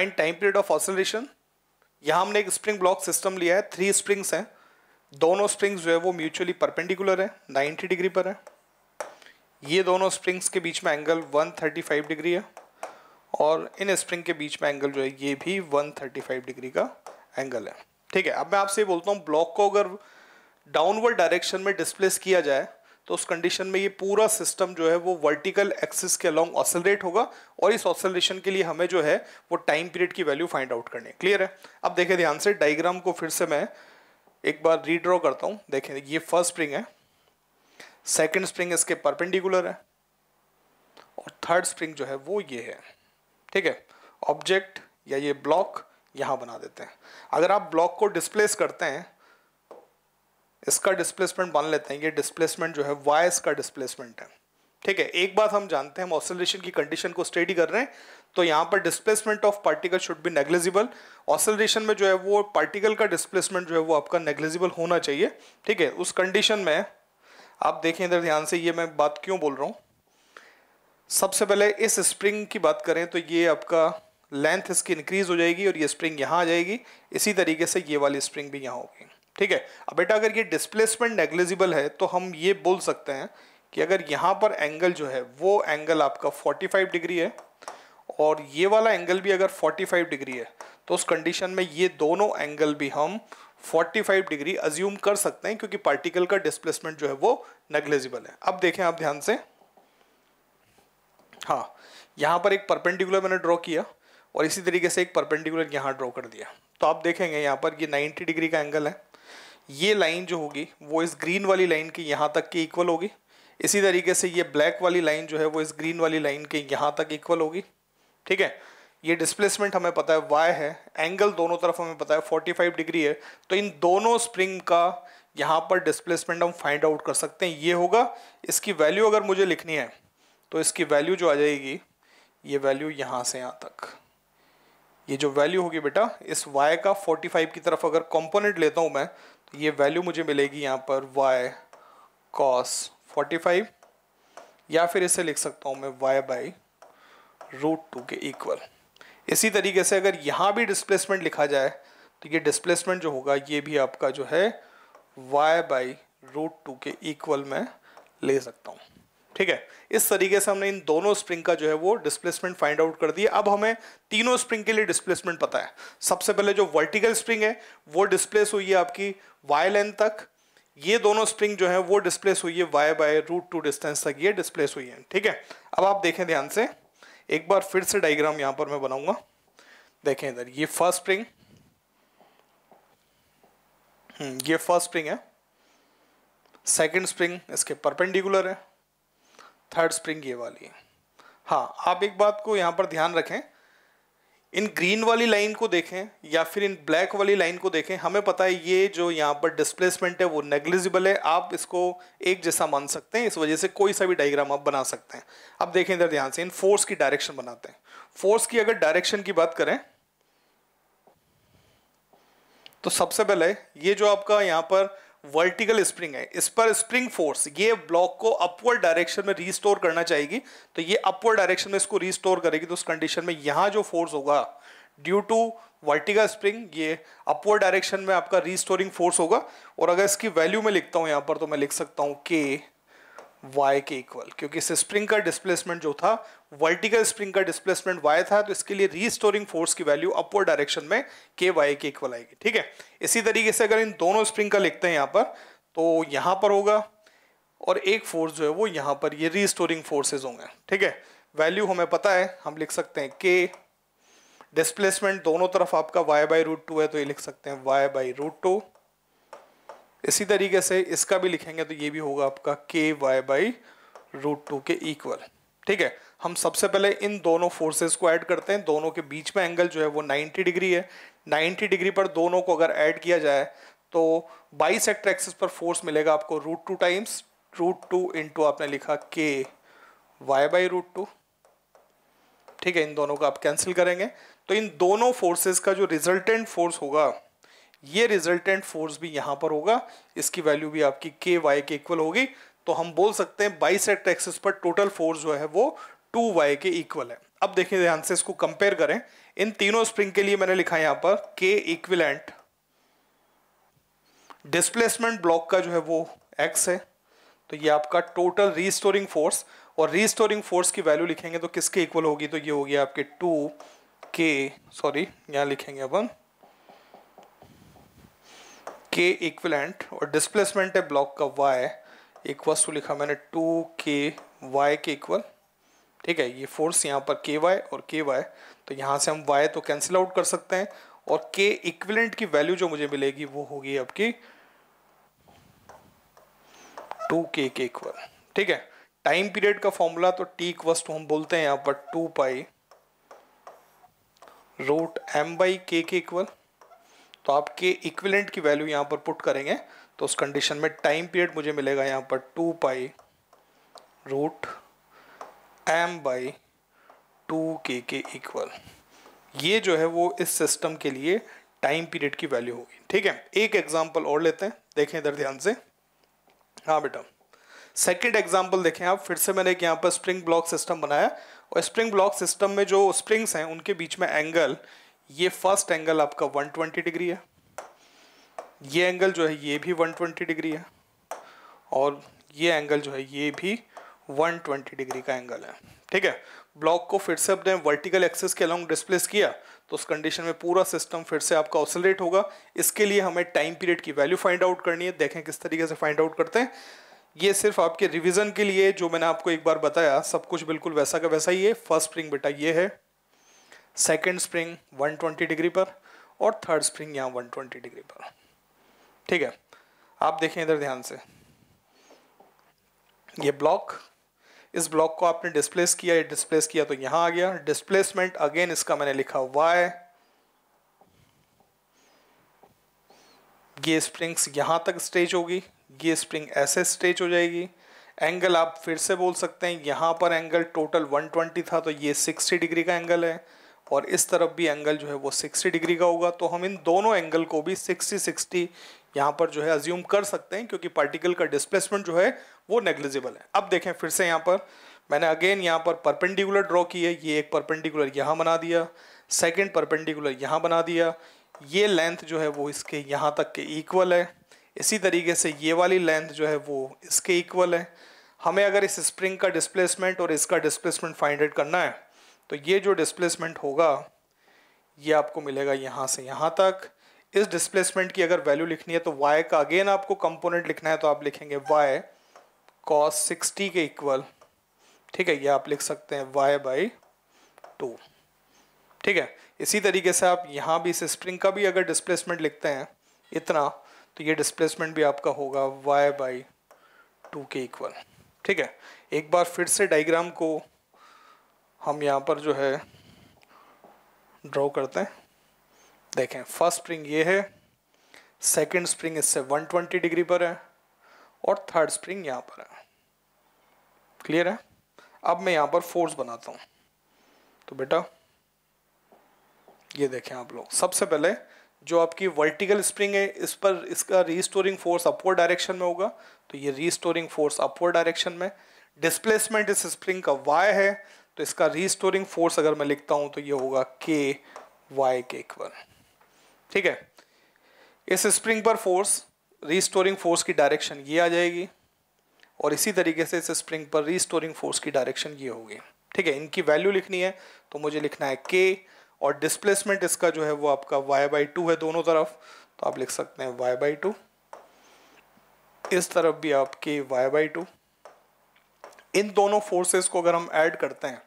defined time period of oscillation यहाँ हमने एक स्प्रिंग ब्लॉक सिस्टम लिया है थ्री स्प्रिंग्स हैं दोनों स्प्रिंग्स जो है वो म्यूचुअली परपेंडिकुलर है 90 डिग्री पर है ये दोनों स्प्रिंग्स के बीच में एंगल 135 डिग्री है और इन स्प्रिंग के बीच में एंगल जो है ये भी 135 डिग्री का एंगल है ठीक है अब मैं आपसे बोलता हूँ ब्लॉक को अगर डाउनवर्ड डायरेक्शन में डिस्प्लेस किया जाए तो उस कंडीशन में ये पूरा सिस्टम जो है वो वर्टिकल एक्सिस के अलॉन्ग ऑसलरेट होगा और इस ऑसलेशन के लिए हमें जो है वो टाइम पीरियड की वैल्यू फाइंड आउट करनी है क्लियर है अब देखें ध्यान से डाइग्राम को फिर से मैं एक बार रीड्रॉ करता हूँ देखें ये फर्स्ट स्प्रिंग है सेकेंड स्प्रिंग इसके परपेंडिकुलर है और थर्ड स्प्रिंग जो है वो ये है ठीक है ऑब्जेक्ट या ये ब्लॉक यहाँ बना देते हैं अगर आप ब्लॉक को डिस्प्लेस करते हैं इसका डिस्प्लेसमेंट मान लेते हैं ये डिस्प्लेसमेंट जो है वाई इसका डिस्प्लेसमेंट है ठीक है एक बात हम जानते हैं हम ऑसलेशन की कंडीशन को स्टडी कर रहे हैं तो यहाँ पर displacement of particle should be negligible oscillation में जो है वो पार्टिकल का डिस्प्लेसमेंट जो है वो आपका नेग्लेजिबल होना चाहिए ठीक है उस कंडीशन में आप देखें इधर ध्यान से ये मैं बात क्यों बोल रहा हूँ सबसे पहले इस स्प्रिंग की बात करें तो ये आपका लेंथ इसकी इंक्रीज हो जाएगी और ये स्प्रिंग यहाँ आ जाएगी इसी तरीके से ये वाली स्प्रिंग भी यहाँ होगी ठीक है अब बेटा अगर ये डिस्प्लेसमेंट नेग्लिजिबल है तो हम ये बोल सकते हैं कि अगर यहाँ पर एंगल जो है वो एंगल आपका 45 डिग्री है और ये वाला एंगल भी अगर 45 डिग्री है तो उस कंडीशन में ये दोनों एंगल भी हम 45 डिग्री अज्यूम कर सकते हैं क्योंकि पार्टिकल का डिस्प्लेसमेंट जो है वो नेग्लेजिबल है अब देखें आप ध्यान से हाँ यहाँ पर एक परपेंडिकुलर मैंने ड्रॉ किया और इसी तरीके से एक परपेंडिकुलर यहाँ ड्रॉ कर दिया तो आप देखेंगे यहाँ पर ये 90 डिग्री का एंगल है ये लाइन जो होगी वो इस ग्रीन वाली लाइन के यहाँ तक के इक्वल होगी इसी तरीके से ये ब्लैक वाली लाइन जो है वो इस ग्रीन वाली लाइन के यहाँ तक इक्वल होगी ठीक है ये डिस्प्लेसमेंट हमें पता है वाई है एंगल दोनों तरफ हमें पता है 45 डिग्री है तो इन दोनों स्प्रिंग का यहाँ पर डिस्प्लेसमेंट हम फाइंड आउट कर सकते हैं ये होगा इसकी वैल्यू अगर मुझे लिखनी है तो इसकी वैल्यू जो आ जाएगी ये वैल्यू यहाँ से यहाँ तक ये जो वैल्यू होगी बेटा इस वाई का 45 की तरफ अगर कंपोनेंट लेता हूँ मैं ये वैल्यू मुझे मिलेगी यहाँ पर y cos 45 या फिर इसे लिख सकता हूँ मैं y बाई रूट टू के इक्वल इसी तरीके से अगर यहाँ भी डिस्प्लेसमेंट लिखा जाए तो ये डिस्प्लेसमेंट जो होगा ये भी आपका जो है y बाई रूट टू के इक्वल में ले सकता हूँ ठीक है इस तरीके से हमने इन दोनों स्प्रिंग का जो है वो डिस्प्लेसमेंट फाइंड आउट कर दिया अब हमें तीनों स्प्रिंग के लिए डिस्प्लेसमेंट पता है सबसे पहले जो वर्टिकल स्प्रिंग है वो डिस्प्लेस हुई है आपकी वाई लेंथ तक ये दोनों स्प्रिंग जो है वो डिस्प्लेस हुई है y by root two distance तक ये डिस्प्लेस हुई है ठीक है अब आप देखें ध्यान से एक बार फिर से डायग्राम यहां पर मैं बनाऊंगा देखें इधर ये फर्स्ट हम्म, स्प्रिंग ये फर्स्ट स्प्रिंग है सेकंड स्प्रिंग इसके परपेंडिकुलर है थर्ड स्प्रिंग ये वाली हाँ आप एक बात को यहाँ पर ध्यान रखें इन ग्रीन वाली लाइन को देखें या फिर इन ब्लैक वाली लाइन को देखें हमें पता है ये जो यहाँ पर डिस्प्लेसमेंट है वो नेग्लिजिबल है आप इसको एक जैसा मान सकते हैं इस वजह से कोई सा भी डायग्राम आप बना सकते हैं अब देखें इधर ध्यान से इन फोर्स की डायरेक्शन बनाते हैं फोर्स की अगर डायरेक्शन की बात करें तो सबसे पहले ये जो आपका यहाँ पर वर्टिकल स्प्रिंग है इस पर स्प्रिंग फोर्स ये ब्लॉक को अपवर्ड डायरेक्शन में रिस्टोर करना चाहेगी तो ये अपवर्ड डायरेक्शन में इसको रिस्टोर करेगी तो उस कंडीशन में यहाँ जो फोर्स होगा ड्यू टू वर्टिकल स्प्रिंग ये अपवर्ड डायरेक्शन में आपका रिस्टोरिंग फोर्स होगा और अगर इसकी वैल्यू में लिखता हूँ यहाँ पर तो मैं लिख सकता हूँ के y के इक्वल क्योंकि इस स्प्रिंग का डिस्प्लेसमेंट जो था वर्टिकल स्प्रिंग का डिस्प्लेसमेंट y था तो इसके लिए रीस्टोरिंग फोर्स की वैल्यू अपवर्ड डायरेक्शन में के वाई के इक्वल आएगी ठीक है इसी तरीके से अगर इन दोनों स्प्रिंग का लिखते हैं यहाँ पर तो यहाँ पर होगा और एक फोर्स जो है वो यहाँ पर ये रीस्टोरिंग फोर्सेज होंगे ठीक है वैल्यू हमें पता है हम लिख सकते हैं के डिस्प्लेसमेंट दोनों तरफ आपका वाई बाई रूट टू है तो ये लिख सकते हैं वाई बाई रूट टू इसी तरीके से इसका भी लिखेंगे तो ये भी होगा आपका k y by root two के इक्वल ठीक है हम सबसे पहले इन दोनों फोर्सेस को ऐड करते हैं दोनों के बीच में एंगल जो है वो 90 डिग्री है 90 डिग्री पर दोनों को अगर ऐड किया जाए तो बाईस सेक्टर एक्सिस पर फोर्स मिलेगा आपको root two times root two into आपने लिखा के वाई बाई रूट टू ठीक है इन दोनों को आप कैंसिल करेंगे तो इन दोनों फोर्सेस का जो रिजल्टेंट फोर्स होगा ये रिजल्टेंट फोर्स भी यहां पर होगा इसकी वैल्यू भी आपकी के वाई के इक्वल होगी तो हम बोल सकते हैं सेट एक्सिस पर टोटल फोर्स जो है वो टू वाई के इक्वल है अब देखिए ध्यान से इसको कंपेयर करें इन तीनों स्प्रिंग के लिए मैंने लिखा है यहां पर के इक्विलेंट डिस्प्लेसमेंट ब्लॉक का जो है वो एक्स है तो ये आपका टोटल रीस्टोरिंग फोर्स और रीस्टोरिंग फोर्स की वैल्यू लिखेंगे तो किसके इक्वल होगी तो ये होगी आपके टू के सॉरी यहाँ लिखेंगे अपन के इक्विलेंट और डिस्प्लेसमेंट है ब्लॉक का वाई एक वस्तु लिखा मैंने टू के वाई के इक्वल ठीक है ये फोर्स यहाँ पर के वाई और के वाई तो यहाँ से हम वाई तो कैंसिल आउट कर सकते हैं और के इक्विलेंट की वैल्यू जो मुझे मिलेगी वो होगी आपकी टू के के इक्वल ठीक है टाइम पीरियड का फॉर्मूला तो टी इक्वस टू हम बोलते हैं यहाँ पर two pi root m by k के इक्वल तो आपके इक्विलेंट की वैल्यू यहाँ पर पुट करेंगे तो उस कंडीशन में टाइम पीरियड मुझे मिलेगा यहाँ पर two pi root m by two k के इक्वल ये जो है वो इस सिस्टम के लिए टाइम पीरियड की वैल्यू होगी ठीक है एक एग्जाम्पल और लेते हैं देखें इधर ध्यान से हाँ बेटा सेकेंड एग्जाम्पल देखें आप फिर से मैंने एक यहाँ पर स्प्रिंग ब्लॉक सिस्टम बनाया और स्प्रिंग ब्लॉक सिस्टम में जो स्प्रिंग्स हैं उनके बीच में एंगल ये फर्स्ट एंगल आपका 120 डिग्री है ये एंगल जो है ये भी 120 डिग्री है और ये एंगल जो है ये भी 120 डिग्री का एंगल है ठीक है ब्लॉक को फिर से अपने वर्टिकल एक्सिस के अलॉन्ग डिस्प्लेस किया तो उस कंडीशन में पूरा सिस्टम फिर से आपका ऑसोलेट होगा इसके लिए हमें टाइम पीरियड की वैल्यू फाइंड आउट करनी है देखें किस तरीके से फाइंड आउट करते हैं ये सिर्फ आपके रिवीजन के लिए जो मैंने आपको एक बार बताया सब कुछ बिल्कुल वैसा का वैसा ही है फर्स्ट स्प्रिंग बेटा ये है सेकेंड स्प्रिंग 120 डिग्री पर और थर्ड स्प्रिंग यहाँ 120 डिग्री पर ठीक है आप देखें इधर ध्यान से ये ब्लॉक इस ब्लॉक को आपने डिस्प्लेस किया ये डिस्प्लेस किया तो यहाँ आ गया डिस्प्लेसमेंट अगेन इसका मैंने लिखा वाई ये स्प्रिंग्स यहाँ तक स्टेज होगी ये स्प्रिंग ऐसे स्टेज हो जाएगी एंगल आप फिर से बोल सकते हैं यहाँ पर एंगल टोटल 120 था तो ये 60 डिग्री का एंगल है और इस तरफ भी एंगल जो है वो 60 डिग्री का होगा तो हम इन दोनों एंगल को भी 60 60 यहाँ पर जो है अज्यूम कर सकते हैं क्योंकि पार्टिकल का डिस्प्लेसमेंट जो है वो नेग्लिजिबल है अब देखें फिर से यहाँ पर मैंने अगेन यहाँ पर परपेंडिकुलर ड्रॉ की है ये एक परपेंडिकुलर यहाँ बना दिया सेकेंड परपेंडिकुलर यहाँ बना दिया ये लेंथ जो है वो इसके यहाँ तक के इक्वल है इसी तरीके से ये वाली लेंथ जो है वो इसके इक्वल है हमें अगर इस स्प्रिंग का डिस्प्लेसमेंट और इसका डिस्प्लेसमेंट फाइंड आउट करना है तो ये जो डिस्प्लेसमेंट होगा ये आपको मिलेगा यहाँ से यहाँ तक इस डिस्प्लेसमेंट की अगर वैल्यू लिखनी है तो y का अगेन आपको कंपोनेंट लिखना है तो आप लिखेंगे y cos 60 के इक्वल ठीक है ये आप लिख सकते हैं y बाई टू ठीक है इसी तरीके से आप यहाँ भी इस स्प्रिंग का भी अगर डिस्प्लेसमेंट लिखते हैं इतना तो ये डिस्प्लेसमेंट भी आपका होगा y बाई टू के इक्वल ठीक है एक बार फिर से डाइग्राम को हम यहाँ पर जो है ड्रॉ करते हैं देखें फर्स्ट स्प्रिंग ये है सेकंड स्प्रिंग इससे 120 डिग्री पर है और थर्ड स्प्रिंग यहाँ पर है क्लियर है अब मैं यहाँ पर फोर्स बनाता हूँ तो बेटा ये देखें आप लोग सबसे पहले जो आपकी वर्टिकल स्प्रिंग है इस पर इसका रीस्टोरिंग फोर्स अपवर्ड डायरेक्शन में होगा तो ये रीस्टोरिंग फोर्स अपवर्ड डायरेक्शन में डिस्प्लेसमेंट इस स्प्रिंग का वाई है तो इसका रीस्टोरिंग फोर्स अगर मैं लिखता हूँ तो ये होगा के वाई के इक्वल ठीक है इस स्प्रिंग पर फोर्स रीस्टोरिंग फोर्स की डायरेक्शन ये आ जाएगी और इसी तरीके से इस स्प्रिंग पर रीस्टोरिंग फोर्स की डायरेक्शन ये होगी ठीक है इनकी वैल्यू लिखनी है तो मुझे लिखना है के और डिस्प्लेसमेंट इसका जो है वो आपका वाई बाई टू है दोनों तरफ तो आप लिख सकते हैं वाई बाई टू इस तरफ भी आप के वाई बाई टू इन दोनों फोर्सेस को अगर हम ऐड करते हैं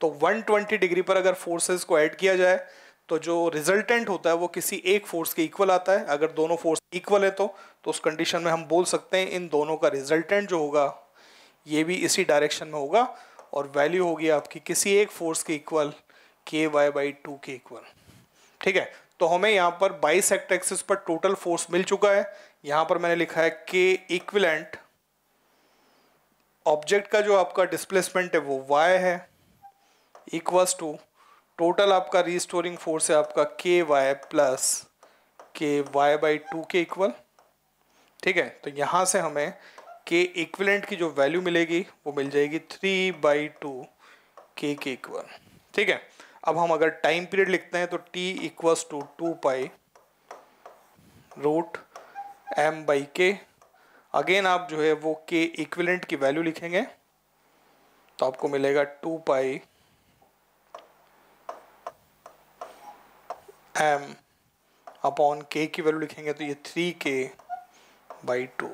तो 120 डिग्री पर अगर फोर्सेस को ऐड किया जाए तो जो रिजल्टेंट होता है वो किसी एक फोर्स के इक्वल आता है अगर दोनों फोर्स इक्वल है तो तो उस कंडीशन में हम बोल सकते हैं इन दोनों का रिजल्टेंट जो होगा ये भी इसी डायरेक्शन में होगा और वैल्यू होगी आपकी किसी एक फोर्स के equal k y by two के इक्वल ठीक है तो हमें यहाँ पर बाई सेक्ट एक्सिस पर टोटल फोर्स मिल चुका है यहाँ पर मैंने लिखा है के इक्वलेंट ऑब्जेक्ट का जो आपका डिस्प्लेसमेंट है वो वाई है इक्वस टू टोटल आपका रीस्टोरिंग फोर्स है आपका k y plus k y by two के इक्वल ठीक है तो यहाँ से हमें के इक्विलेंट की जो वैल्यू मिलेगी वो मिल जाएगी थ्री बाई टू के के इक्वल ठीक है अब हम अगर टाइम पीरियड लिखते हैं तो T equals to two pi root m by k again आप जो है वो के इक्विलेंट की वैल्यू लिखेंगे तो आपको मिलेगा टू पाई एम अपॉन के की वैल्यू लिखेंगे तो ये थ्री के बाई टू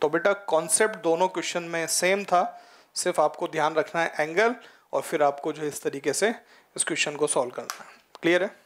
तो बेटा कॉन्सेप्ट दोनों क्वेश्चन में सेम था सिर्फ आपको ध्यान रखना है एंगल और फिर आपको जो है इस तरीके से इस क्वेश्चन को सॉल्व करना है क्लियर है